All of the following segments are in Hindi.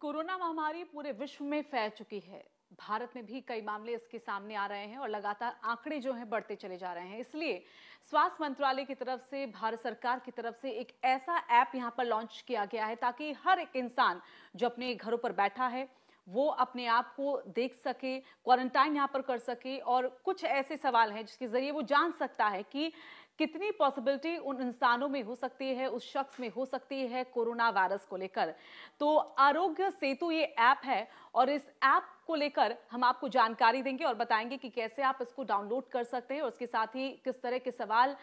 कोरोना महामारी पूरे विश्व में फैल चुकी है भारत में भी कई मामले इसके सामने आ रहे हैं और लगातार आंकड़े जो हैं बढ़ते चले जा रहे हैं इसलिए स्वास्थ्य मंत्रालय की तरफ से भारत सरकार की तरफ से एक ऐसा ऐप यहाँ पर लॉन्च किया गया है ताकि हर एक इंसान जो अपने घरों पर बैठा है वो अपने आप को देख सके क्वारंटाइन यहाँ पर कर सके और कुछ ऐसे सवाल हैं जिसके जरिए वो जान सकता है कि कितनी पॉसिबिलिटी उन इंसानों में हो सकती है उस शख्स में हो सकती है कोरोना वायरस को लेकर तो आरोग्य सेतु ये ऐप है और इस ऐप को लेकर हम आपको जानकारी देंगे और बताएंगे कि कैसे आप इसको डाउनलोड कर सकते हैं और उसके साथ ही किस तरह के सवाल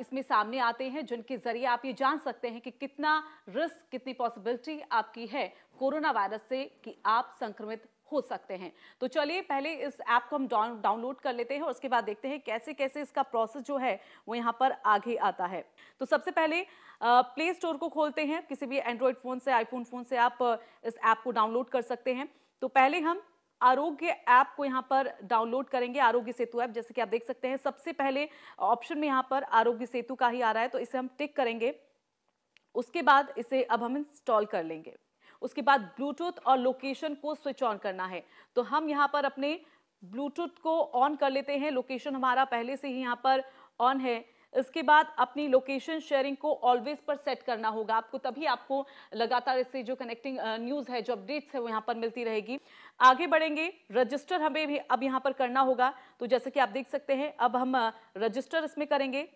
इसमें सामने आते हैं जिनके जरिए आप ये जान सकते हैं कि कितना रिस्क कितनी पॉसिबिलिटी आपकी है कोरोना वायरस से कि आप संक्रमित हो सकते हैं तो चलिए पहले इस ऐप को हम डाउनलोड कर लेते हैं और उसके बाद देखते हैं कैसे कैसे इसका प्रोसेस जो है वो यहाँ पर आगे आता है तो सबसे पहले प्ले स्टोर को खोलते हैं किसी भी एंड्रॉयड फ़ोन से आईफोन फ़ोन से आप इस ऐप को डाउनलोड कर सकते हैं तो पहले हम आरोग्य ऐप को यहाँ पर डाउनलोड करेंगे आरोग्य सेतु ऐप जैसे कि आप देख सकते हैं सबसे पहले ऑप्शन में यहाँ पर आरोग्य सेतु का ही आ रहा है तो इसे हम टिक करेंगे उसके बाद इसे अब हम इंस्टॉल कर लेंगे उसके बाद ब्लूटूथ और लोकेशन को स्विच ऑन करना है तो हम यहाँ पर अपने ब्लूटूथ को ऑन कर लेते हैं लोकेशन हमारा पहले से ही यहाँ पर ऑन है इसके बाद अपनी लोकेशन शेयरिंग को ऑलवेज पर सेट करना होगा आपको तभी आपको लगातार इससे जो कनेक्टिंग न्यूज़ है जो अपडेट्स है वो यहाँ पर मिलती रहेगी आगे बढ़ेंगे रजिस्टर हमें भी अब यहाँ पर करना होगा तो जैसे कि आप देख सकते हैं अब हम रजिस्टर इसमें करेंगे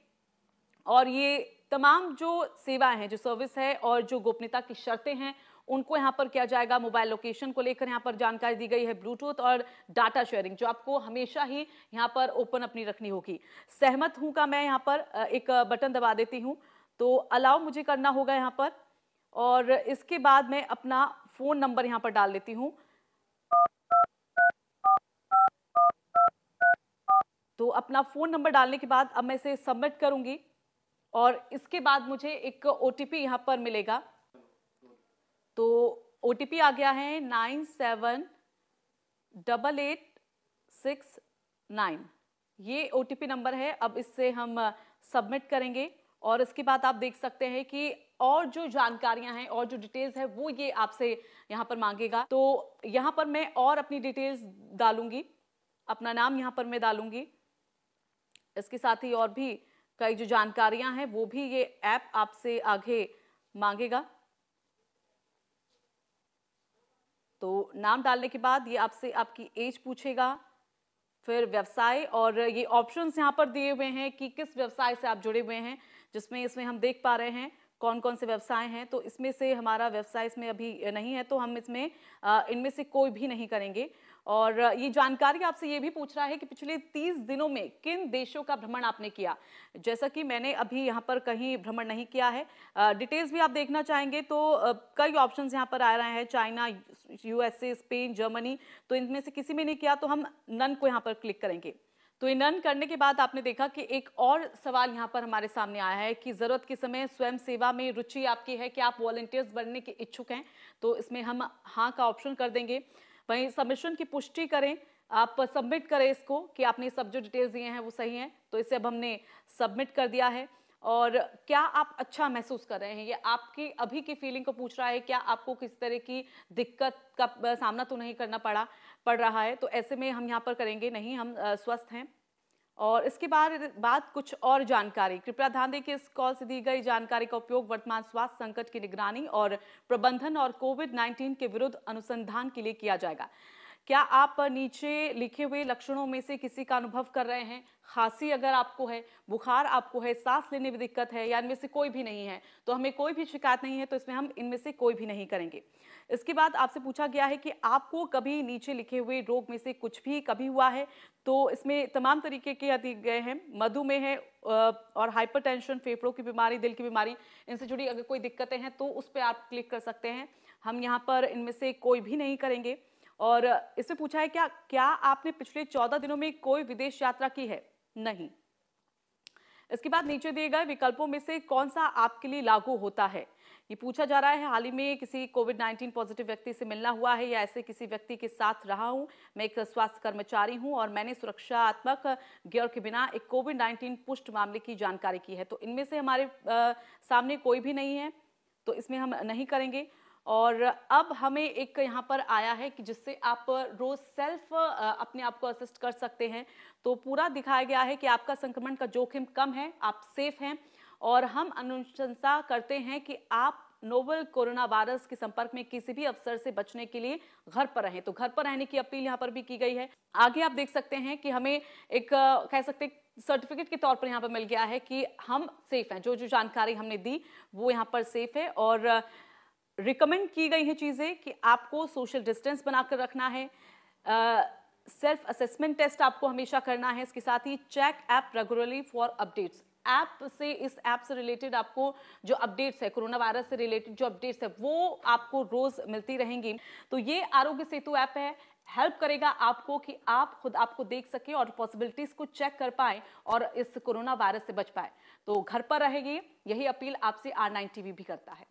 और ये तमाम जो सेवाएं हैं जो सर्विस है और जो गोपनीयता की शर्तें हैं उनको यहाँ पर किया जाएगा मोबाइल लोकेशन को लेकर यहाँ पर जानकारी दी गई है ब्लूटूथ और डाटा शेयरिंग जो आपको हमेशा ही यहाँ पर ओपन अपनी रखनी होगी सहमत हूँ का मैं यहाँ पर एक बटन दबा देती हूँ तो अलाउ मुझे करना होगा यहाँ पर और इसके बाद मैं अपना फ़ोन नंबर यहाँ पर डाल देती हूँ तो अपना फ़ोन नंबर डालने के बाद अब मैं इसे सबमिट करूंगी और इसके बाद मुझे एक ओ टी यहाँ पर मिलेगा ओ आ गया है nine seven double eight six nine ये ओ नंबर है अब इससे हम सबमिट करेंगे और इसके बाद आप देख सकते हैं कि और जो जानकारियां हैं और जो डिटेल्स है वो ये आपसे यहाँ पर मांगेगा तो यहाँ पर मैं और अपनी डिटेल्स डालूंगी अपना नाम यहाँ पर मैं डालूंगी इसके साथ ही और भी कई जो जानकारियां हैं वो भी ये ऐप आपसे आगे मांगेगा तो नाम डालने के बाद ये आपसे आपकी एज पूछेगा फिर व्यवसाय और ये ऑप्शंस यहाँ पर दिए हुए हैं कि किस व्यवसाय से आप जुड़े हुए हैं जिसमें इसमें हम देख पा रहे हैं कौन कौन से व्यवसाय हैं तो इसमें से हमारा व्यवसाय इसमें अभी नहीं है तो हम इसमें इनमें से कोई भी नहीं करेंगे और ये जानकारी आपसे ये भी पूछ रहा है कि पिछले 30 दिनों में किन देशों का भ्रमण आपने किया जैसा कि मैंने अभी यहाँ पर कहीं भ्रमण नहीं किया है डिटेल्स भी आप देखना चाहेंगे तो कई ऑप्शन यहाँ पर आ रहे हैं चाइना यूएसए स्पेन जर्मनी तो इनमें से किसी में नहीं किया तो हम नन को यहाँ पर क्लिक करेंगे तो इन नन करने के बाद आपने देखा कि एक और सवाल यहाँ पर हमारे सामने आया है कि ज़रूरत के समय स्वयं सेवा में रुचि आपकी है कि आप वॉलंटियर्स बनने के इच्छुक हैं तो इसमें हम हाँ का ऑप्शन कर देंगे वहीं सबमिशन की पुष्टि करें आप सबमिट करें इसको कि आपने सब जो डिटेल्स दिए हैं वो सही हैं तो इसे अब हमने सबमिट कर दिया है और क्या आप अच्छा महसूस कर रहे हैं ये आपकी अभी की फीलिंग को पूछ रहा है क्या आपको किसी तरह की दिक्कत का सामना तो नहीं करना पड़ा पड़ रहा है तो ऐसे में हम यहाँ पर करेंगे नहीं हम स्वस्थ हैं और इसके बाद बाद कुछ और जानकारी कृपया ध्यान दें कि इस कॉल से दी गई जानकारी का उपयोग वर्तमान स्वास्थ्य संकट की निगरानी और प्रबंधन और कोविड 19 के विरुद्ध अनुसंधान के लिए किया जाएगा क्या आप नीचे लिखे हुए लक्षणों में से किसी का अनुभव कर रहे हैं खांसी अगर आपको है बुखार आपको है सांस लेने में दिक्कत है या इनमें से कोई भी नहीं है तो हमें कोई भी शिकायत नहीं है तो इसमें हम इनमें से कोई भी नहीं करेंगे इसके बाद आपसे पूछा गया है कि आपको कभी नीचे लिखे हुए रोग में से कुछ भी कभी हुआ है तो इसमें तमाम तरीके के दिए गए हैं मधुमेह है और हाइपरटेंशन फेफड़ों की बीमारी दिल की बीमारी इनसे जुड़ी अगर कोई दिक्कतें हैं तो उस पर आप क्लिक कर सकते हैं हम यहाँ पर इनमें से कोई भी नहीं करेंगे और इसमें पूछा है क्या क्या आपने पिछले चौदह दिनों में कोई विदेश यात्रा की है नहीं इसके बाद नीचे दिए गए विकल्पों में से कौन सा आपके लिए लागू होता है ये पूछा जा रहा है हाल ही में किसी कोविड 19 पॉजिटिव व्यक्ति से मिलना हुआ है या ऐसे किसी व्यक्ति के साथ रहा हूं मैं एक स्वास्थ्य कर्मचारी हूं और मैंने सुरक्षात्मक गियर के बिना एक कोविड 19 पुष्ट मामले की जानकारी की है तो इनमें से हमारे आ, सामने कोई भी नहीं है तो इसमें हम नहीं करेंगे और अब हमें एक यहाँ पर आया है कि जिससे आप रोज सेल्फ अपने आप को असिस्ट कर सकते हैं तो पूरा दिखाया गया है कि आपका संक्रमण का जोखिम कम है आप सेफ हैं और हम अनुशंसा करते हैं कि आप नोवल कोरोना वायरस के संपर्क में किसी भी अवसर से बचने के लिए घर पर रहें तो घर पर रहने की अपील यहाँ पर भी की गई है आगे आप देख सकते हैं कि हमें एक कह सकते हैं सर्टिफिकेट के तौर पर यहाँ पर मिल गया है कि हम सेफ हैं जो जो जानकारी हमने दी वो यहाँ पर सेफ है और रिकमेंड की गई हैं चीज़ें कि आपको सोशल डिस्टेंस बनाकर रखना है सेल्फ असेसमेंट टेस्ट आपको हमेशा करना है इसके साथ ही check app regularly for updates app से इस ऐप से रिलेटेड आपको जो अपडेट्स है कोरोना वायरस से रिलेटेड जो अपडेट्स है वो आपको रोज मिलती रहेंगी तो ये आरोग्य सेतु ऐप है हेल्प करेगा आपको कि आप खुद आपको देख सके और पॉसिबिलिटीज को चेक कर पाए और इस कोरोना वायरस से बच पाए तो घर पर रहेगी यही अपील आपसे आर नाइन टीवी भी करता है